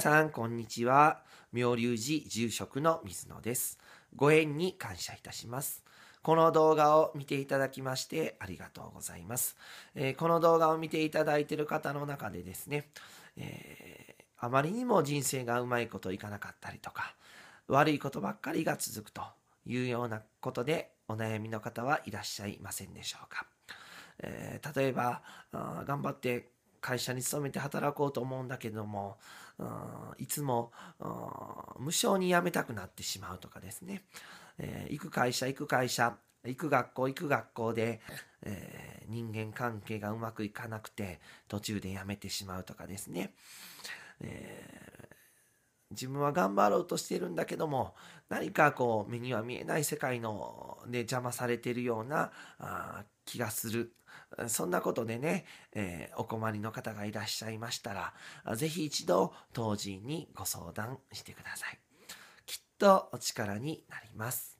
さん、こんにちは。妙龍寺住職の水野です。ご縁に感謝いたします。この動画を見ていただきましてありがとうございます。えー、この動画を見ていただいている方の中でですね、えー、あまりにも人生がうまいこといかなかったりとか、悪いことばっかりが続くというようなことでお悩みの方はいらっしゃいませんでしょうか。えー、例えば、頑張って会社に勤めて働こうと思うんだけども、ん、いつも、無償に辞めたくなってしまうとかですね、えー、行く会社行く会社行く学校行く学校で、えー、人間関係がうまくいかなくて途中で辞めてしまうとかですね、え自分は頑張ろうとしているんだけども何かこう目には見えない世界のね、邪魔されているようなあ気がするそんなことでね、えー、お困りの方がいらっしゃいましたら是非一度当時にご相談してくださいきっとお力になります